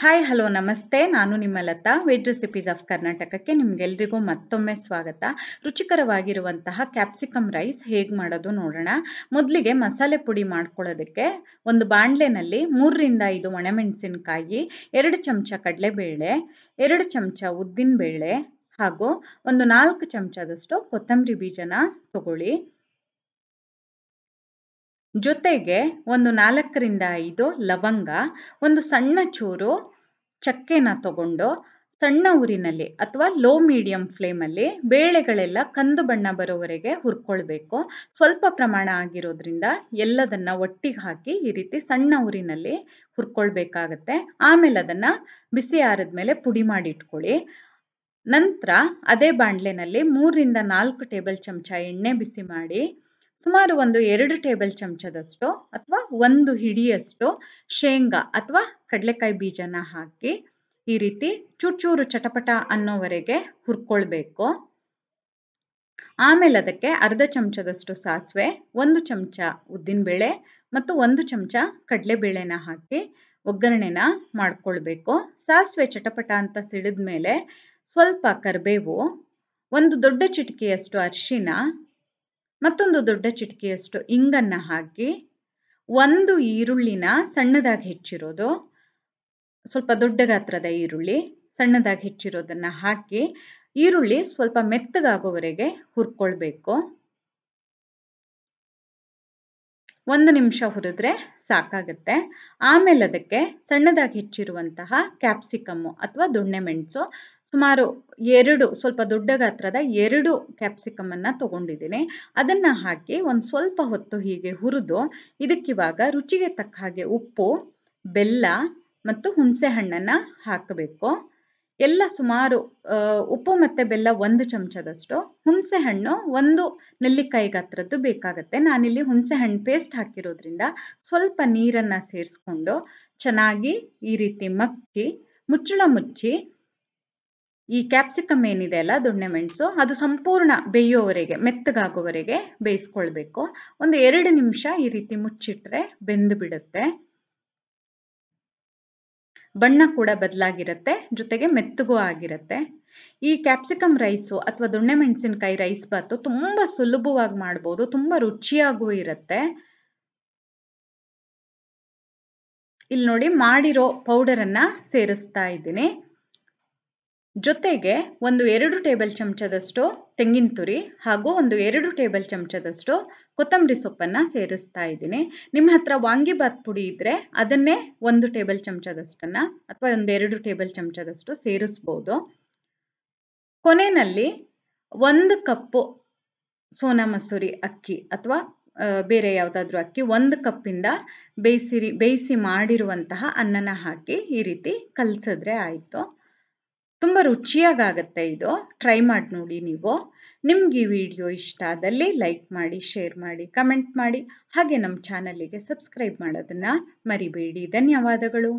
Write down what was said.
hi hello ನಮಸ್ತೆ ನಾನು ನಿಮ್ಮ ಲತಾ ವೆಜ್ ರೆಸಿಪೀಸ್ ಆಫ್ ಕರ್ನಾಟಕಕ್ಕೆ ನಿಮಗೆಲ್ರಿಗೂ ಮತ್ತೊಮ್ಮೆ ಸ್ವಾಗತ ರುಚಿಕರವಾಗಿರುವಂತಹ ಕ್ಯಾಪ್ಸಿಕಮ್ ರೈಸ್ ಹೇಗೆ ಮಾಡೋದು ನೋಡೋಣ ಮೊದಲಿಗೆ ಮಸಾಲೆ ಪುಡಿ ಮಾಡ್ಕೊಳ್ಳೋದಕ್ಕೆ ಒಂದು ಬಾಣಲೆನಲ್ಲಿ ಮೂರರಿಂದ ಐದು ಒಣಮೆಣಸಿನಕಾಯಿ ಎರಡು ಚಮಚ ಕಡಲೆಬೇಳೆ ಎರಡು ಚಮಚ ಉದ್ದಿನಬೇಳೆ ಹಾಗೂ ಒಂದು ನಾಲ್ಕು ಚಮಚದಷ್ಟು ಕೊತ್ತಂಬರಿ ಬೀಜನ ತಗೊಳ್ಳಿ ಜೊತೆಗೆ ಒಂದು ನಾಲ್ಕರಿಂದ ಐದು ಲವಂಗ ಒಂದು ಸಣ್ಣ ಚೂರು ಚಕ್ಕೆನ ತಗೊಂಡು ಸಣ್ಣ ಉರಿನಲ್ಲಿ ಅಥವಾ ಲೋ ಮೀಡಿಯಂ ಫ್ಲೇಮಲ್ಲಿ ಬೇಳೆಗಳೆಲ್ಲ ಕಂದು ಬಣ್ಣ ಬರೋವರೆಗೆ ಹುರ್ಕೊಳ್ಬೇಕು ಸ್ವಲ್ಪ ಪ್ರಮಾಣ ಆಗಿರೋದ್ರಿಂದ ಎಲ್ಲದನ್ನು ಒಟ್ಟಿಗೆ ಹಾಕಿ ಈ ರೀತಿ ಸಣ್ಣ ಉರಿನಲ್ಲಿ ಹುರ್ಕೊಳ್ಬೇಕಾಗತ್ತೆ ಆಮೇಲೆ ಅದನ್ನು ಬಿಸಿ ಆರಿದ ಮೇಲೆ ಪುಡಿ ಇಟ್ಕೊಳ್ಳಿ ನಂತರ ಅದೇ ಬಾಣಲೆನಲ್ಲಿ ಮೂರರಿಂದ ನಾಲ್ಕು ಟೇಬಲ್ ಚಮಚ ಎಣ್ಣೆ ಬಿಸಿ ಮಾಡಿ ಸುಮಾರು ಒಂದು ಎರಡು ಟೇಬಲ್ ಚಮಚದಷ್ಟು ಅಥವಾ ಒಂದು ಹಿಡಿಯಷ್ಟು ಶೇಂಗಾ ಅಥವಾ ಕಡಲೆಕಾಯಿ ಬೀಜನ ಹಾಕಿ ಈ ರೀತಿ ಚೂರು ಚಟಪಟ ಅನ್ನೋವರೆಗೆ ಹುರ್ಕೊಳ್ಬೇಕು ಆಮೇಲೆ ಅದಕ್ಕೆ ಅರ್ಧ ಚಮಚದಷ್ಟು ಸಾಸಿವೆ ಒಂದು ಚಮಚ ಉದ್ದಿನಬೇಳೆ ಮತ್ತು ಒಂದು ಚಮಚ ಕಡಲೆಬೇಳೆನ ಹಾಕಿ ಒಗ್ಗರಣೆನ ಮಾಡ್ಕೊಳ್ಬೇಕು ಸಾಸಿವೆ ಚಟಪಟ ಅಂತ ಸಿಡಿದ ಮೇಲೆ ಸ್ವಲ್ಪ ಕರಿಬೇವು ಒಂದು ದೊಡ್ಡ ಚಿಟಿಕೆಯಷ್ಟು ಅರಿಶಿನ ಮತ್ತೊಂದು ದೊಡ್ಡ ಚಿಟಿಕೆಯಷ್ಟು ಇಂಗನ್ನು ಹಾಕಿ ಒಂದು ಈರುಳ್ಳಿನ ಸಣ್ಣದಾಗಿ ಹೆಚ್ಚಿರೋದು ಸ್ವಲ್ಪ ದೊಡ್ಡ ಗಾತ್ರದ ಈರುಳ್ಳಿ ಸಣ್ಣದಾಗಿ ಹೆಚ್ಚಿರೋದನ್ನು ಹಾಕಿ ಈರುಳ್ಳಿ ಸ್ವಲ್ಪ ಮೆತ್ತಗಾಗೋವರೆಗೆ ಹುರ್ಕೊಳ್ಬೇಕು ಒಂದು ನಿಮಿಷ ಹುರಿದ್ರೆ ಸಾಕಾಗುತ್ತೆ ಆಮೇಲೆ ಅದಕ್ಕೆ ಸಣ್ಣದಾಗಿ ಹೆಚ್ಚಿರುವಂತಹ ಕ್ಯಾಪ್ಸಿಕಮ್ಮು ಅಥವಾ ದೊಣ್ಣೆ ಮೆಣಸು ಸುಮಾರು ಎರಡು ಸ್ವಲ್ಪ ದೊಡ್ಡ ಗಾತ್ರದ ಎರಡು ಕ್ಯಾಪ್ಸಿಕಮನ್ನು ತಗೊಂಡಿದ್ದೀನಿ ಅದನ್ನು ಹಾಕಿ ಒಂದು ಸ್ವಲ್ಪ ಹೊತ್ತು ಹೀಗೆ ಹುರಿದು ಇದಕ್ಕಿವಾಗ ರುಚಿಗೆ ತಕ್ಕ ಹಾಗೆ ಉಪ್ಪು ಬೆಲ್ಲ ಮತ್ತು ಹುಣಸೆ ಹಾಕಬೇಕು ಎಲ್ಲ ಸುಮಾರು ಉಪ್ಪು ಮತ್ತು ಬೆಲ್ಲ ಒಂದು ಚಮಚದಷ್ಟು ಹುಣಸೆ ಹಣ್ಣು ಒಂದು ನೆಲ್ಲಿಕಾಯಿ ಗಾತ್ರದ್ದು ಬೇಕಾಗುತ್ತೆ ನಾನಿಲ್ಲಿ ಹುಣಸೆ ಹಣ್ಣು ಪೇಸ್ಟ್ ಹಾಕಿರೋದ್ರಿಂದ ಸ್ವಲ್ಪ ನೀರನ್ನು ಸೇರಿಸ್ಕೊಂಡು ಚೆನ್ನಾಗಿ ಈ ರೀತಿ ಮಕ್ಕಿ ಮುಚ್ಚಳ ಮುಚ್ಚಿ ಈ ಕ್ಯಾಪ್ಸಿಕಮ್ ಏನಿದೆ ಅಲ್ಲ ದೊಣ್ಣೆ ಮೆಣಸು ಅದು ಸಂಪೂರ್ಣ ಬೇಯೋವರೆಗೆ ಮೆತ್ತಗಾಗೋವರೆಗೆ ಬೇಯಿಸ್ಕೊಳ್ಬೇಕು ಒಂದು ಎರಡು ನಿಮಿಷ ಈ ರೀತಿ ಮುಚ್ಚಿಟ್ರೆ ಬೆಂದು ಬಿಡುತ್ತೆ ಬಣ್ಣ ಕೂಡ ಬದಲಾಗಿರುತ್ತೆ ಜೊತೆಗೆ ಮೆತ್ತಗೂ ಆಗಿರುತ್ತೆ ಈ ಕ್ಯಾಪ್ಸಿಕಮ್ ರೈಸು ಅಥವಾ ದೊಣ್ಣೆ ಮೆಣಸಿನಕಾಯಿ ರೈಸ್ ಬಾತು ತುಂಬ ಸುಲಭವಾಗಿ ಮಾಡ್ಬೋದು ತುಂಬ ರುಚಿಯಾಗೂ ಇರುತ್ತೆ ಇಲ್ಲಿ ನೋಡಿ ಮಾಡಿರೋ ಪೌಡರನ್ನು ಸೇರಿಸ್ತಾ ಇದ್ದೀನಿ ಜೊತೆಗೆ ಒಂದು ಎರಡು ಟೇಬಲ್ ಚಮಚದಷ್ಟು ತೆಂಗಿನ ತುರಿ ಹಾಗೂ ಒಂದು ಎರಡು ಟೇಬಲ್ ಚಮಚದಷ್ಟು ಕೊತ್ತಂಬರಿ ಸೊಪ್ಪನ್ನು ಸೇರಿಸ್ತಾ ಇದ್ದೀನಿ ನಿಮ್ಮ ಹತ್ರ ವಾಂಗಿಬಾತ್ ಪುಡಿ ಇದ್ದರೆ ಅದನ್ನೇ ಒಂದು ಟೇಬಲ್ ಚಮಚದಷ್ಟನ್ನು ಅಥವಾ ಒಂದು ಎರಡು ಟೇಬಲ್ ಚಮಚದಷ್ಟು ಸೇರಿಸ್ಬೋದು ಕೊನೆಯಲ್ಲಿ ಒಂದು ಕಪ್ಪು ಸೋನಾ ಮಸೂರಿ ಅಕ್ಕಿ ಅಥವಾ ಬೇರೆ ಯಾವುದಾದ್ರೂ ಅಕ್ಕಿ ಒಂದು ಕಪ್ಪಿಂದ ಬೇಯಿಸಿರಿ ಬೇಯಿಸಿ ಮಾಡಿರುವಂತಹ ಅನ್ನನ ಹಾಕಿ ಈ ರೀತಿ ಕಲಸಿದ್ರೆ ಆಯಿತು ತುಂಬ ರುಚಿಯಾಗಾಗತ್ತೆ ಇದು ಟ್ರೈ ಮಾಡಿ ನೋಡಿ ನೀವು ನಿಮ್ಗೆ ಈ ವಿಡಿಯೋ ಇಷ್ಟ ಆದಲ್ಲಿ ಲೈಕ್ ಮಾಡಿ ಶೇರ್ ಮಾಡಿ ಕಮೆಂಟ್ ಮಾಡಿ ಹಾಗೆ ನಮ್ಮ ಚಾನಲಿಗೆ ಸಬ್ಸ್ಕ್ರೈಬ್ ಮಾಡೋದನ್ನು ಮರಿಬೇಡಿ ಧನ್ಯವಾದಗಳು